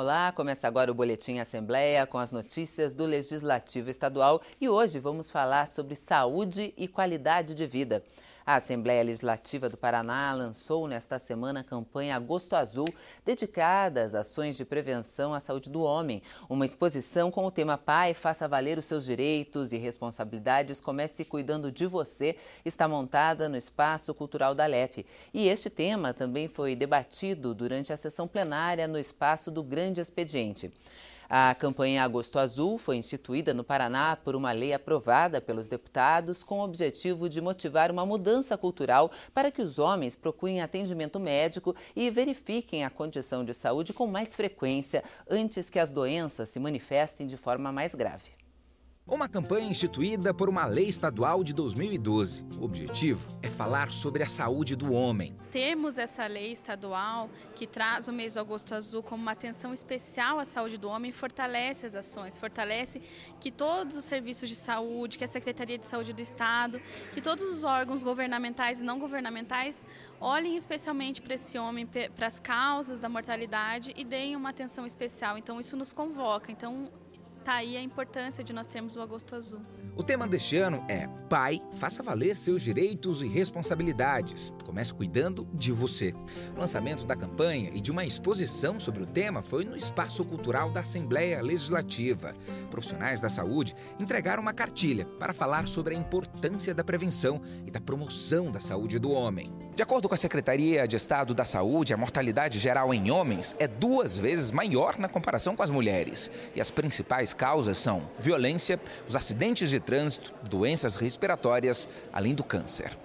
Olá, começa agora o Boletim Assembleia com as notícias do Legislativo Estadual e hoje vamos falar sobre saúde e qualidade de vida. A Assembleia Legislativa do Paraná lançou nesta semana a campanha Agosto Azul, dedicada às ações de prevenção à saúde do homem. Uma exposição com o tema Pai, faça valer os seus direitos e responsabilidades, comece cuidando de você, está montada no Espaço Cultural da LEP. E este tema também foi debatido durante a sessão plenária no espaço do Grande Expediente. A campanha Agosto Azul foi instituída no Paraná por uma lei aprovada pelos deputados com o objetivo de motivar uma mudança cultural para que os homens procurem atendimento médico e verifiquem a condição de saúde com mais frequência antes que as doenças se manifestem de forma mais grave. Uma campanha instituída por uma lei estadual de 2012. O objetivo é falar sobre a saúde do homem. Temos essa lei estadual que traz o mês de agosto azul como uma atenção especial à saúde do homem, fortalece as ações, fortalece que todos os serviços de saúde, que a Secretaria de Saúde do Estado, que todos os órgãos governamentais e não governamentais olhem especialmente para esse homem, para as causas da mortalidade e deem uma atenção especial. Então isso nos convoca. Então Tá aí a importância de nós termos o Agosto Azul. O tema deste ano é Pai, faça valer seus direitos e responsabilidades. Comece cuidando de você. O lançamento da campanha e de uma exposição sobre o tema foi no Espaço Cultural da Assembleia Legislativa. Profissionais da saúde entregaram uma cartilha para falar sobre a importância da prevenção e da promoção da saúde do homem. De acordo com a Secretaria de Estado da Saúde, a mortalidade geral em homens é duas vezes maior na comparação com as mulheres. E as principais causas são violência, os acidentes de trânsito, doenças respiratórias, além do câncer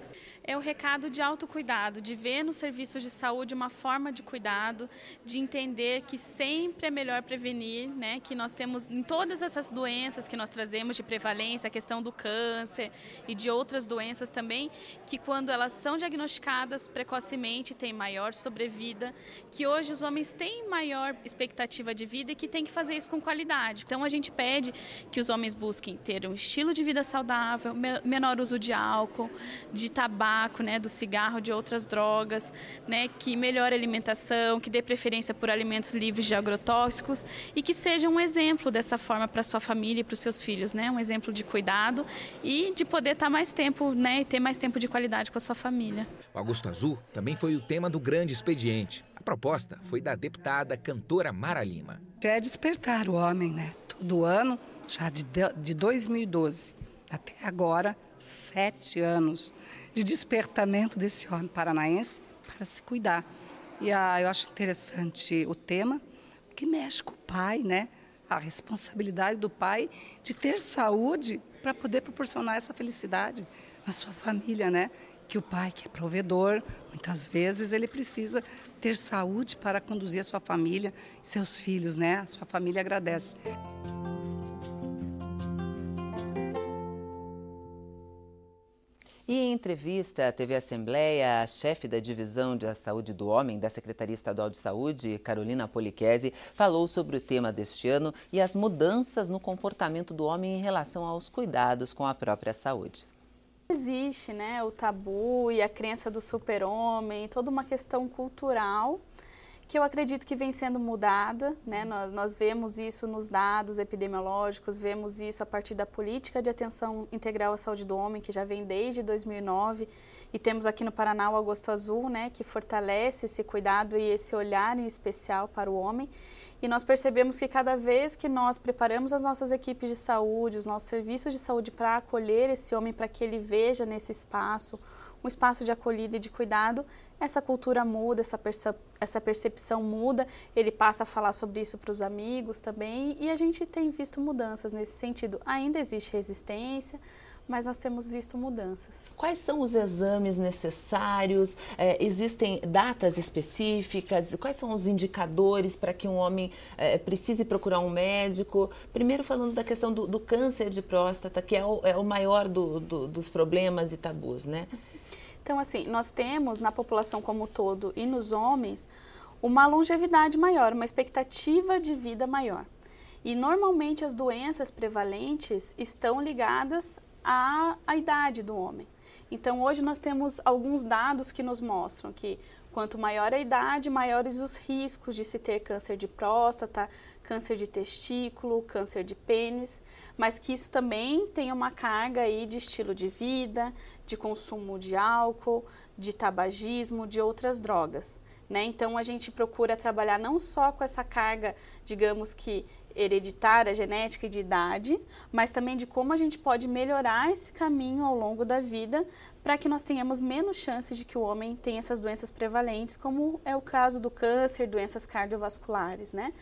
é o recado de autocuidado, de ver nos serviços de saúde uma forma de cuidado, de entender que sempre é melhor prevenir, né? Que nós temos em todas essas doenças que nós trazemos de prevalência, a questão do câncer e de outras doenças também, que quando elas são diagnosticadas precocemente tem maior sobrevida, que hoje os homens têm maior expectativa de vida e que tem que fazer isso com qualidade. Então a gente pede que os homens busquem ter um estilo de vida saudável, menor uso de álcool, de tabaco tabaco, né, do cigarro, de outras drogas, né, que melhore a alimentação, que dê preferência por alimentos livres de agrotóxicos e que seja um exemplo dessa forma para sua família e para os seus filhos, né, um exemplo de cuidado e de poder estar tá mais tempo, né, e ter mais tempo de qualidade com a sua família. O Augusto Azul também foi o tema do grande expediente. A proposta foi da deputada cantora Mara Lima. É despertar o homem, né? Todo ano, já de 2012 até agora, sete anos de despertamento desse homem paranaense para se cuidar. E a ah, eu acho interessante o tema, que mexe com o pai, né? A responsabilidade do pai de ter saúde para poder proporcionar essa felicidade na sua família, né? Que o pai, que é provedor, muitas vezes ele precisa ter saúde para conduzir a sua família, seus filhos, né? A sua família agradece. E em entrevista à TV Assembleia, a chefe da Divisão de Saúde do Homem da Secretaria Estadual de Saúde, Carolina Polichese, falou sobre o tema deste ano e as mudanças no comportamento do homem em relação aos cuidados com a própria saúde. Existe né, o tabu e a crença do super-homem, toda uma questão cultural que eu acredito que vem sendo mudada, né? Uhum. Nós, nós, vemos isso nos dados epidemiológicos, vemos isso a partir da política de atenção integral à saúde do homem, que já vem desde 2009, e temos aqui no Paraná o Agosto Azul, né? Que fortalece esse cuidado e esse olhar em especial para o homem. E nós percebemos que cada vez que nós preparamos as nossas equipes de saúde, os nossos serviços de saúde para acolher esse homem, para que ele veja nesse espaço um espaço de acolhida e de cuidado, essa cultura muda, essa, essa percepção muda, ele passa a falar sobre isso para os amigos também, e a gente tem visto mudanças nesse sentido. Ainda existe resistência, mas nós temos visto mudanças. Quais são os exames necessários? É, existem datas específicas? Quais são os indicadores para que um homem é, precise procurar um médico? Primeiro, falando da questão do, do câncer de próstata, que é o, é o maior do, do, dos problemas e tabus, né? Então, assim, nós temos na população como todo e nos homens uma longevidade maior, uma expectativa de vida maior. E normalmente as doenças prevalentes estão ligadas à, à idade do homem. Então, hoje nós temos alguns dados que nos mostram que quanto maior a idade, maiores os riscos de se ter câncer de próstata, câncer de testículo, câncer de pênis, mas que isso também tem uma carga aí de estilo de vida, de consumo de álcool, de tabagismo, de outras drogas. Né? Então a gente procura trabalhar não só com essa carga, digamos que hereditária, genética e de idade, mas também de como a gente pode melhorar esse caminho ao longo da vida para que nós tenhamos menos chance de que o homem tenha essas doenças prevalentes, como é o caso do câncer, doenças cardiovasculares, né?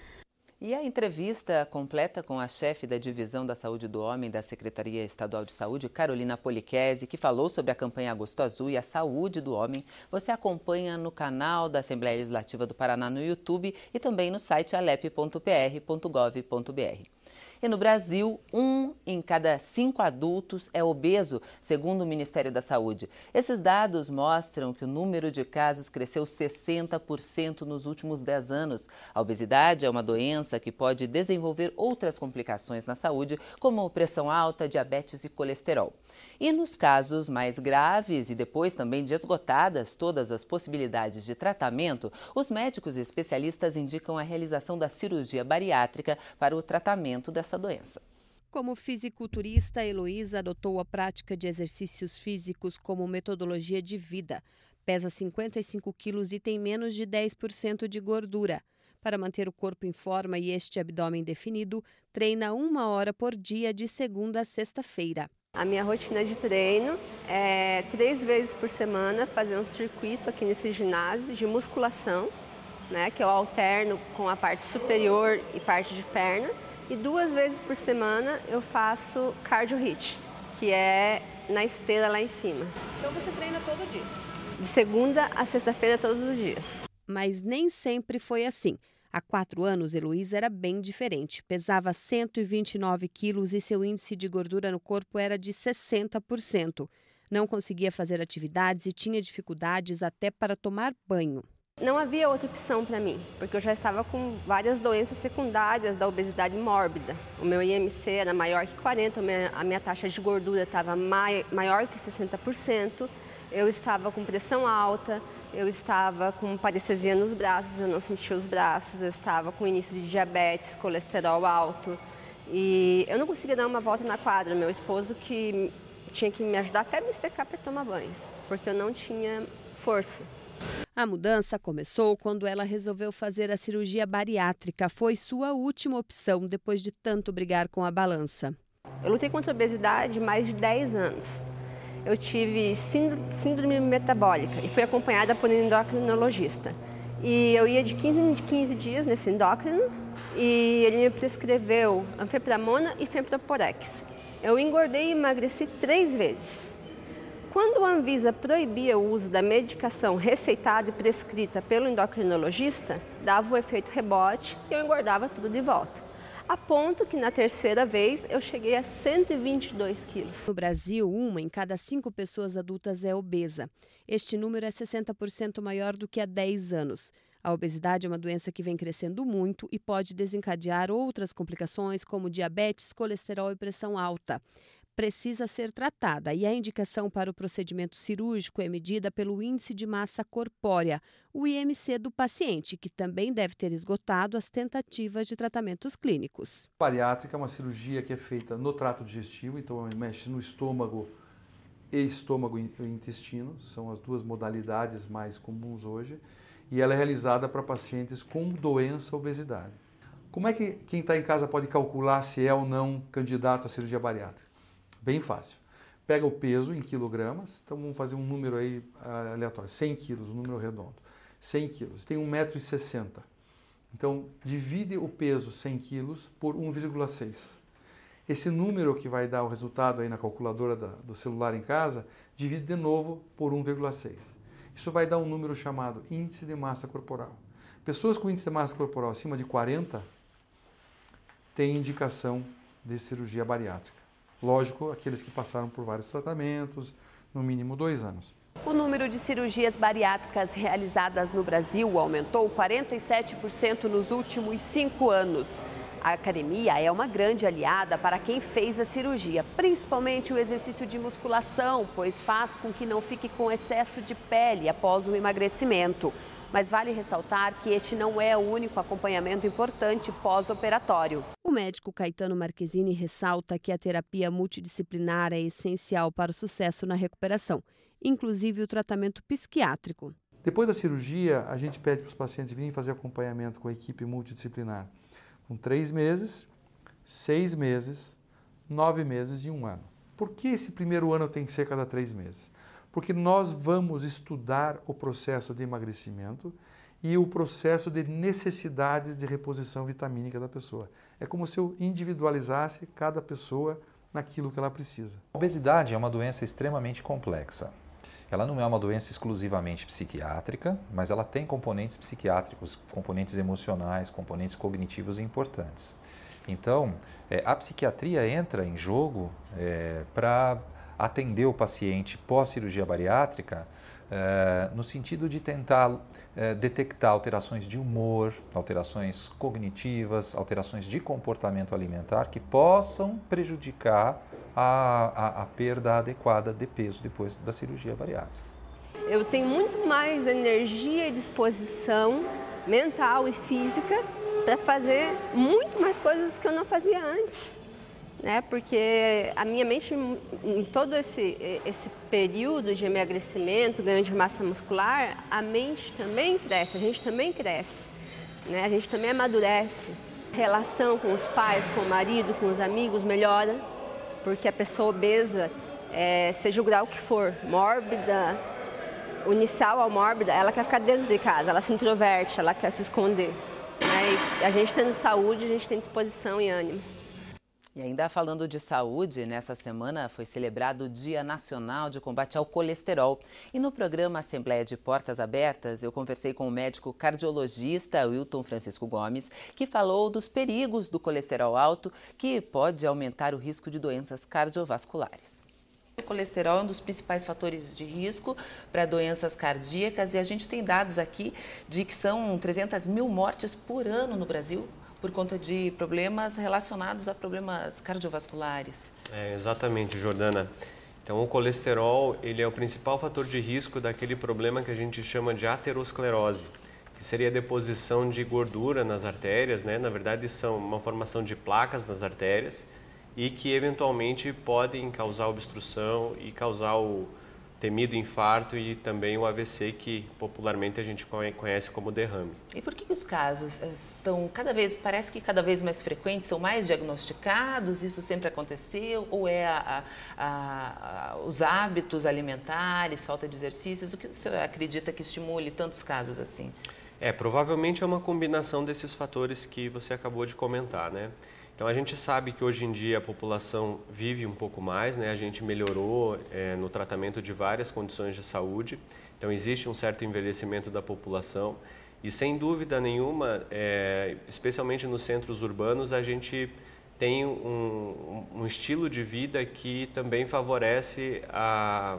E a entrevista completa com a chefe da Divisão da Saúde do Homem da Secretaria Estadual de Saúde, Carolina Polichese, que falou sobre a campanha Agosto Azul e a saúde do homem, você acompanha no canal da Assembleia Legislativa do Paraná no YouTube e também no site alep.pr.gov.br. E no Brasil, um em cada cinco adultos é obeso, segundo o Ministério da Saúde. Esses dados mostram que o número de casos cresceu 60% nos últimos 10 anos. A obesidade é uma doença que pode desenvolver outras complicações na saúde, como pressão alta, diabetes e colesterol. E nos casos mais graves e depois também de esgotadas todas as possibilidades de tratamento, os médicos especialistas indicam a realização da cirurgia bariátrica para o tratamento dessa essa doença. Como fisiculturista, Heloísa adotou a prática de exercícios físicos como metodologia de vida. Pesa 55 quilos e tem menos de 10% de gordura. Para manter o corpo em forma e este abdômen definido, treina uma hora por dia de segunda a sexta-feira. A minha rotina de treino é três vezes por semana fazer um circuito aqui nesse ginásio de musculação, né, que eu alterno com a parte superior e parte de perna. E duas vezes por semana eu faço cardio hit, que é na esteira lá em cima. Então você treina todo dia? De segunda a sexta-feira, todos os dias. Mas nem sempre foi assim. Há quatro anos, Heloísa era bem diferente. Pesava 129 quilos e seu índice de gordura no corpo era de 60%. Não conseguia fazer atividades e tinha dificuldades até para tomar banho. Não havia outra opção para mim, porque eu já estava com várias doenças secundárias da obesidade mórbida. O meu IMC era maior que 40, a minha, taxa de gordura estava maior que 60%, eu estava com pressão alta, eu estava com parestesia nos braços, eu não sentia os braços, eu estava com início de diabetes, colesterol alto. E eu não conseguia dar uma volta na quadra. Meu esposo que tinha que me ajudar até me secar para tomar banho, porque eu não tinha força. A mudança começou quando ela resolveu fazer a cirurgia bariátrica. Foi sua última opção depois de tanto brigar com a balança. Eu lutei contra a obesidade mais de 10 anos. Eu tive síndrome metabólica e fui acompanhada por um endocrinologista. E eu ia de 15 em 15 dias nesse endócrino e ele me prescreveu anfepramona e fenproporex. Eu engordei e emagreci três vezes quando a Anvisa proibia o uso da medicação receitada e prescrita pelo endocrinologista, dava o efeito rebote e eu engordava tudo de volta. A ponto que na terceira vez eu cheguei a 122 quilos. No Brasil, uma em cada cinco pessoas adultas é obesa. Este número é 60% maior do que há 10 anos. A obesidade é uma doença que vem crescendo muito e pode desencadear outras complicações, como diabetes, colesterol e pressão alta precisa ser tratada e a indicação para o procedimento cirúrgico é medida pelo Índice de Massa Corpórea, o IMC do paciente, que também deve ter esgotado as tentativas de tratamentos clínicos. Bariátrica é uma cirurgia que é feita no trato digestivo, então mexe no estômago e estômago e intestino, são as duas modalidades mais comuns hoje, e ela é realizada para pacientes com doença obesidade. Como é que quem está em casa pode calcular se é ou não candidato à cirurgia bariátrica? Bem fácil. Pega o peso em quilogramas, então vamos fazer um número aí ah, aleatório, 100 quilos, um número redondo. 100 quilos, tem 1,60m. Então, divide o peso 100 quilos por 1,6. Esse número que vai dar o resultado aí na calculadora da, do celular em casa, divide de novo por 1,6. Isso vai dar um número chamado índice de massa corporal. Pessoas com índice de massa corporal acima de 40 têm indicação de cirurgia bariátrica. Lógico, aqueles que passaram por vários tratamentos, no mínimo dois anos. O número de cirurgias bariátricas realizadas no Brasil aumentou 47% nos últimos cinco anos. A academia é uma grande aliada para quem fez a cirurgia, principalmente o exercício de musculação, pois faz com que não fique com excesso de pele após o emagrecimento. Mas vale ressaltar que este não é o único acompanhamento importante pós-operatório médico Caetano Marquezini ressalta que a terapia multidisciplinar é essencial para o sucesso na recuperação, inclusive o tratamento psiquiátrico. Depois da cirurgia, a gente pede para os pacientes virem fazer acompanhamento com a equipe multidisciplinar, com três meses, seis meses, nove meses e um ano. Por que esse primeiro ano tem que ser cada três meses? Porque nós vamos estudar o processo de emagrecimento e o processo de necessidades de reposição vitamínica da pessoa. É como se eu individualizasse cada pessoa naquilo que ela precisa. A obesidade é uma doença extremamente complexa. Ela não é uma doença exclusivamente psiquiátrica, mas ela tem componentes psiquiátricos, componentes emocionais, componentes cognitivos importantes. Então, é, a psiquiatria entra em jogo é, para atender o paciente pós-cirurgia bariátrica eh, no sentido de tentar eh, detectar alterações de humor, alterações cognitivas, alterações de comportamento alimentar que possam prejudicar a, a, a perda adequada de peso depois da cirurgia bariátrica. Eu tenho muito mais energia e disposição mental e física para fazer muito mais coisas que eu não fazia antes né? Porque a minha mente, em todo esse, esse período de emagrecimento, ganho de massa muscular, a mente também cresce, a gente também cresce, né? A gente também amadurece. A relação com os pais, com o marido, com os amigos melhora, porque a pessoa obesa, é, seja o grau que for, mórbida, inicial ao mórbida, ela quer ficar dentro de casa, ela se introverte, ela quer se esconder. Né? a gente tendo saúde, a gente tem disposição e ânimo. E ainda falando de saúde, nessa semana foi celebrado o Dia Nacional de Combate ao Colesterol. E no programa Assembleia de Portas Abertas, eu conversei com o médico cardiologista Wilton Francisco Gomes, que falou dos perigos do colesterol alto, que pode aumentar o risco de doenças cardiovasculares. O colesterol é um dos principais fatores de risco para doenças cardíacas e a gente tem dados aqui de que são 300 mil mortes por ano no Brasil por conta de problemas relacionados a problemas cardiovasculares. É, exatamente, Jordana. Então, o colesterol ele é o principal fator de risco daquele problema que a gente chama de aterosclerose, que seria a deposição de gordura nas artérias, né? Na verdade, são uma formação de placas nas artérias e que eventualmente podem causar obstrução e causar o, temido infarto e também o AVC, que popularmente a gente conhece como derrame. E por que, os casos eh, estão cada vez, parece que cada vez mais frequentes, são mais diagnosticados? Isso sempre aconteceu? Ou é a, a, a, os hábitos alimentares, falta de exercícios? O que o senhor acredita que estimule tantos casos assim? É, provavelmente é uma combinação desses fatores que você acabou de comentar, né? Então a gente sabe que hoje em dia a população vive um pouco mais, né? a gente melhorou é, no tratamento de várias condições de saúde, então existe um certo envelhecimento da população e sem dúvida nenhuma, é, especialmente nos centros urbanos, a gente tem um, um estilo de vida que também favorece a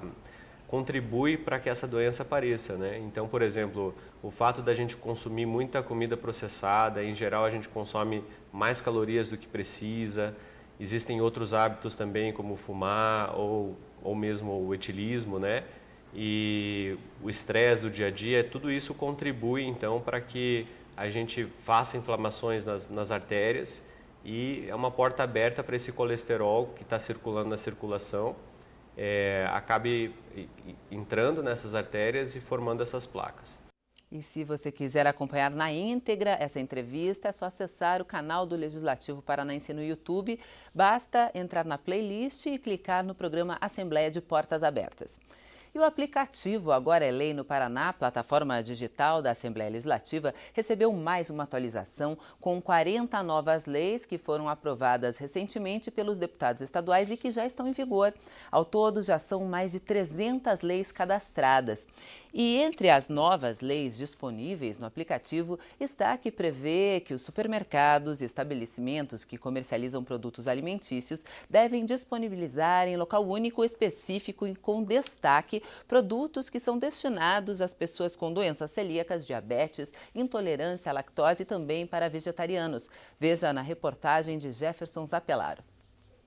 contribui para que essa doença apareça, né? Então, por exemplo, o fato da gente consumir muita comida processada, em geral a gente consome mais calorias do que precisa. Existem outros hábitos também, como fumar ou, ou mesmo o etilismo, né? E o estresse do dia a dia, tudo isso contribui então para que a gente faça inflamações nas, nas artérias e é uma porta aberta para esse colesterol que está circulando na circulação é, acabe entrando nessas artérias e formando essas placas. E se você quiser acompanhar na íntegra essa entrevista, é só acessar o canal do Legislativo Paranaense no YouTube. Basta entrar na playlist e clicar no programa Assembleia de Portas Abertas. E o aplicativo Agora é Lei no Paraná, plataforma digital da Assembleia Legislativa, recebeu mais uma atualização com 40 novas leis que foram aprovadas recentemente pelos deputados estaduais e que já estão em vigor. Ao todo, já são mais de 300 leis cadastradas. E entre as novas leis disponíveis no aplicativo está a que prevê que os supermercados e estabelecimentos que comercializam produtos alimentícios devem disponibilizar em local único específico e com destaque produtos que são destinados às pessoas com doenças celíacas, diabetes, intolerância à lactose e também para vegetarianos. Veja na reportagem de Jefferson Zapelaro.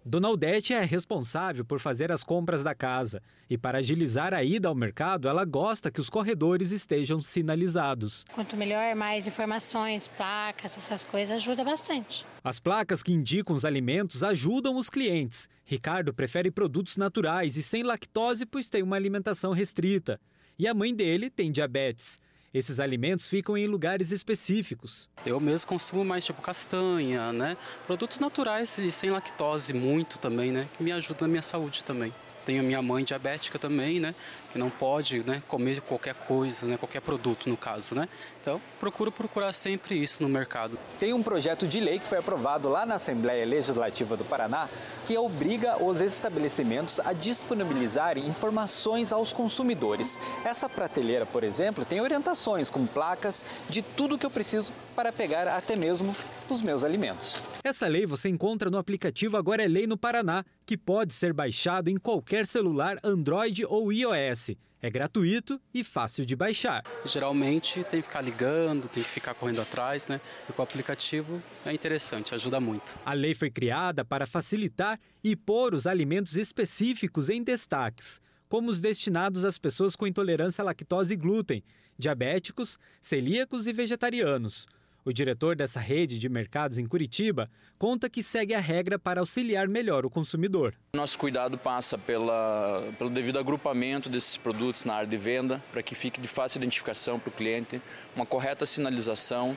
Dona Odete é responsável por fazer as compras da casa e, para agilizar a ida ao mercado, ela gosta que os corredores estejam sinalizados. Quanto melhor, mais informações, placas, essas coisas ajuda bastante. As placas que indicam os alimentos ajudam os clientes. Ricardo prefere produtos naturais e sem lactose, pois tem uma alimentação restrita. E a mãe dele tem diabetes. Esses alimentos ficam em lugares específicos. Eu mesmo consumo mais tipo castanha, né? Produtos naturais e sem lactose muito também, né? Que me ajuda na minha saúde também tenho minha mãe diabética também, né? Que não pode né, comer qualquer coisa, né, qualquer produto no caso, né? Então procuro procurar sempre isso no mercado. Tem um projeto de lei que foi aprovado lá na Assembleia Legislativa do Paraná que obriga os estabelecimentos a disponibilizarem informações aos consumidores. Essa prateleira, por exemplo, tem orientações com placas de tudo que eu preciso para pegar até mesmo os meus alimentos. Essa lei você encontra no aplicativo Agora é Lei no Paraná, que pode ser baixado em qualquer celular Android ou iOS. É gratuito e fácil de baixar. Geralmente tem que ficar ligando, tem que ficar correndo atrás, né? E com o aplicativo é interessante, ajuda muito. A lei foi criada para facilitar e pôr os alimentos específicos em destaques, como os destinados às pessoas com intolerância à lactose e glúten, diabéticos, celíacos e vegetarianos. O diretor dessa rede de mercados em Curitiba conta que segue a regra para auxiliar melhor o consumidor. Nosso cuidado passa pela, pelo devido agrupamento desses produtos na área de venda, para que fique de fácil identificação para o cliente, uma correta sinalização.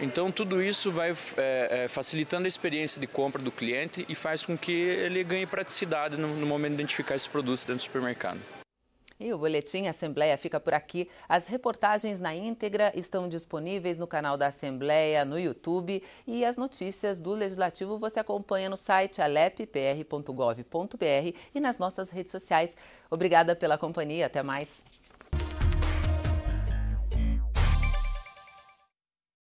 Então, tudo isso vai é, é, facilitando a experiência de compra do cliente e faz com que ele ganhe praticidade no, no momento de identificar esses produtos dentro do supermercado. E o Boletim Assembleia fica por aqui. As reportagens na íntegra estão disponíveis no canal da Assembleia, no YouTube. E as notícias do Legislativo você acompanha no site aleppr.gov.br e nas nossas redes sociais. Obrigada pela companhia. Até mais.